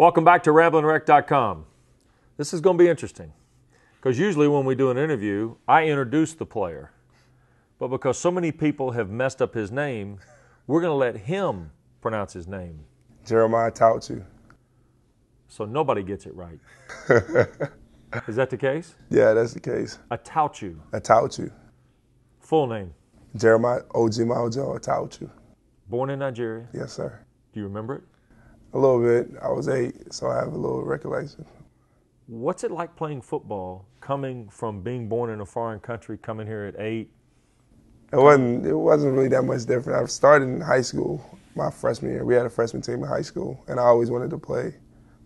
Welcome back to RamblinRec.com. This is going to be interesting because usually when we do an interview, I introduce the player. But because so many people have messed up his name, we're going to let him pronounce his name. Jeremiah Tauchu. So nobody gets it right. is that the case? Yeah, that's the case. A Tauchu. A Tauchu. Full name? Jeremiah Ojimaojo Tauchu. Born in Nigeria? Yes, sir. Do you remember it? A little bit. I was eight, so I have a little recollection. What's it like playing football, coming from being born in a foreign country, coming here at eight? It wasn't. It wasn't really that much different. I started in high school, my freshman year. We had a freshman team in high school, and I always wanted to play.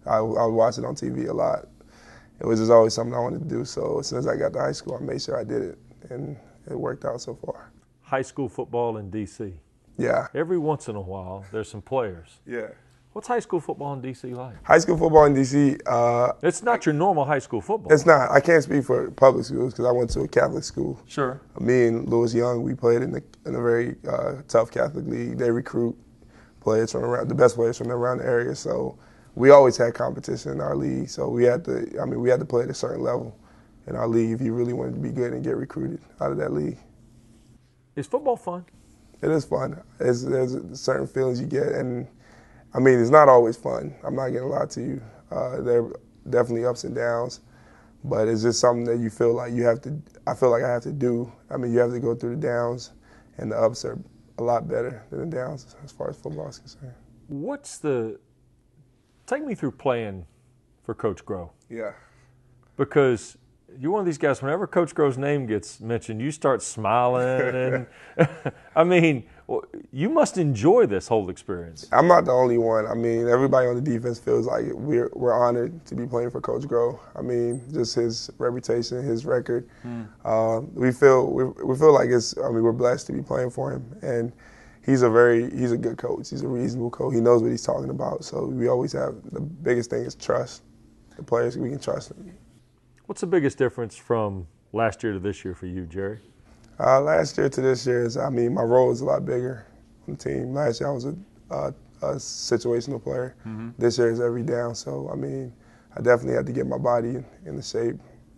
I, I watched it on TV a lot. It was just always something I wanted to do. So as soon as I got to high school, I made sure I did it, and it worked out so far. High school football in D.C. Yeah. Every once in a while, there's some players. Yeah. What's high school football in DC like? High school football in DC. Uh, it's not your normal high school football. It's not. I can't speak for public schools because I went to a Catholic school. Sure. Me and Louis Young, we played in, the, in a very uh, tough Catholic league. They recruit players from around the best players from around the area. So we always had competition in our league. So we had to. I mean, we had to play at a certain level in our league if you really wanted to be good and get recruited out of that league. Is football fun? It is fun. It's, there's certain feelings you get and I mean, it's not always fun. I'm not gonna lie to you. Uh, there are definitely ups and downs, but it's just something that you feel like you have to. I feel like I have to do. I mean, you have to go through the downs, and the ups are a lot better than the downs as far as football is concerned. What's the? Take me through playing for Coach Grow. Yeah. Because you're one of these guys. Whenever Coach Grow's name gets mentioned, you start smiling, and I mean well, you must enjoy this whole experience. I'm not the only one. I mean, everybody on the defense feels like we're we're honored to be playing for Coach Grow. I mean, just his reputation, his record. Mm. Uh, we feel we, we feel like it's. I mean, we're blessed to be playing for him, and he's a very he's a good coach. He's a reasonable coach. He knows what he's talking about. So we always have the biggest thing is trust. The players we can trust. Them. What's the biggest difference from last year to this year for you, Jerry? Uh, last year to this year is, I mean, my role is a lot bigger on the team. Last year I was a, a, a situational player. Mm-hmm. This year is every down. So, I mean, I definitely had to get my body in, in the shape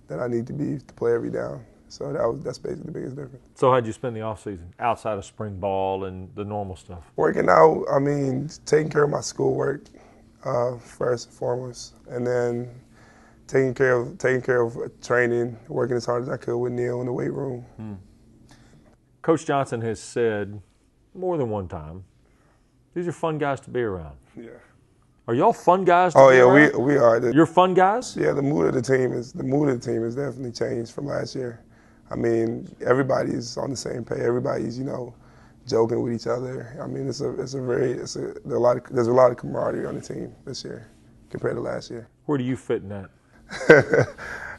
that I need to be to play every down. So that was that's basically the biggest difference. So how'd you spend the offseason outside of spring ball and the normal stuff? Working out. I mean, taking care of my schoolwork uh, first and foremost, and then taking care of taking care of training, working as hard as I could with Neil in the weight room, hmm. Coach Johnson has said more than one time, these are fun guys to be around. Yeah. Are y'all fun guys? oh yeah, around? we we are. The, You're fun guys. Yeah, the mood of the team is the mood of the team has definitely changed from last year. I mean, everybody's on the same page. Everybody's you know joking with each other. I mean, it's a it's a very it's a, a lot of there's a lot of camaraderie on the team this year compared to last year. Where do you fit in that?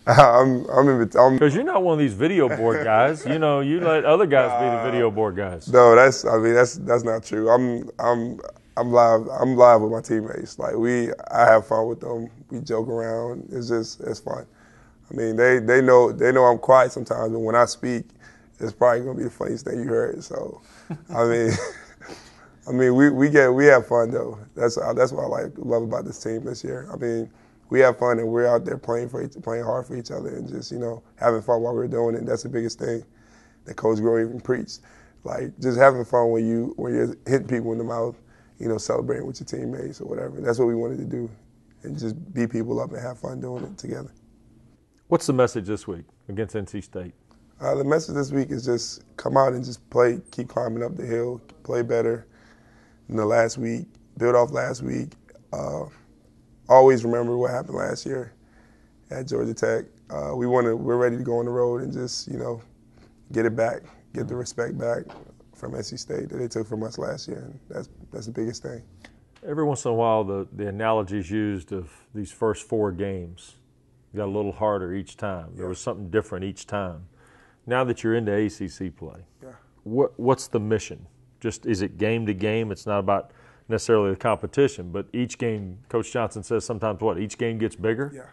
I'm I'm in because you're not one of these video board guys. you know, you let other guys be the video board guys. No, that's I mean that's that's not true. I'm I'm I'm live I'm live with my teammates. Like we I have fun with them. We joke around. It's just it's fun. I mean they they know they know I'm quiet sometimes, but when I speak, it's probably gonna be the funniest thing you heard. So, I mean. I mean, we, we get we have fun though. That's that's what I like love about this team this year. I mean, we have fun and we're out there playing for playing hard for each other and just you know having fun while we're doing it. That's the biggest thing that Coach Grow even preached. Like just having fun when you when you're hitting people in the mouth, you know, celebrating with your teammates or whatever. That's what we wanted to do, and just beat people up and have fun doing it together. What's the message this week against NC State? Uh, the message this week is just come out and just play, keep climbing up the hill, play better. than the last week, build off last week. Uh, always remember what happened last year at Georgia Tech. Uh, we want to. We're ready to go on the road and just you know get it back, get the respect back from NC State that they took from us last year. And that's that's the biggest thing. Every once in a while, the the analogies used of these first four games got a little harder each time. There yeah. was something different each time. Now that you're into ACC play, yeah. what what's the mission? Just is it game to game? It's not about necessarily the competition, but each game, Coach Johnson says sometimes what each game gets bigger. Yeah,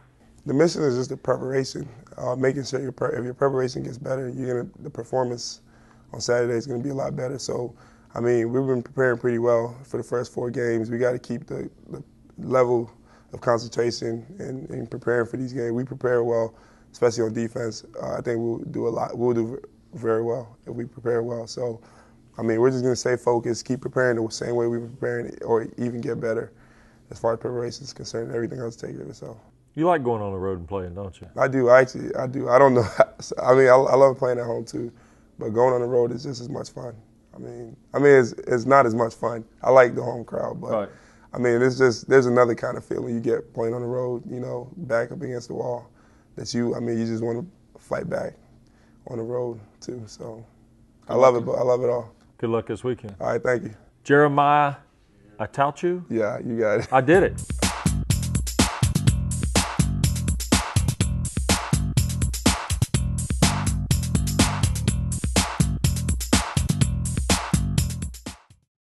the mission is just the preparation, uh, making sure your pre- if your preparation gets better, you're gonna the performance on Saturday is gonna be a lot better. So, I mean, we've been preparing pretty well for the first four games. We got to keep the, the, level of concentration and, and, preparing for these games. We prepare well, especially on defense. Uh, I think we'll do a lot. We'll do very well if we prepare well. So. I mean, we're just going to stay focused, keep preparing the same way we've preparing it, or even get better as far as preparation is concerned. Everything else takes care of itself. You like going on the road and playing, don't you? I do. I actually, I do. I don't know. I mean, I, I love playing at home too, but going on the road is just as much fun. I mean, I mean, it's, it's not as much fun. I like the home crowd, but right. I mean, it's just there's another kind of feeling you get playing on the road. You know, back up against the wall. That you, I mean, you just want to fight back on the road too. So, I love it. But I love it all. Good luck this weekend. All right, thank you. Jeremiah Atauchu? Yeah, you got it. I did it.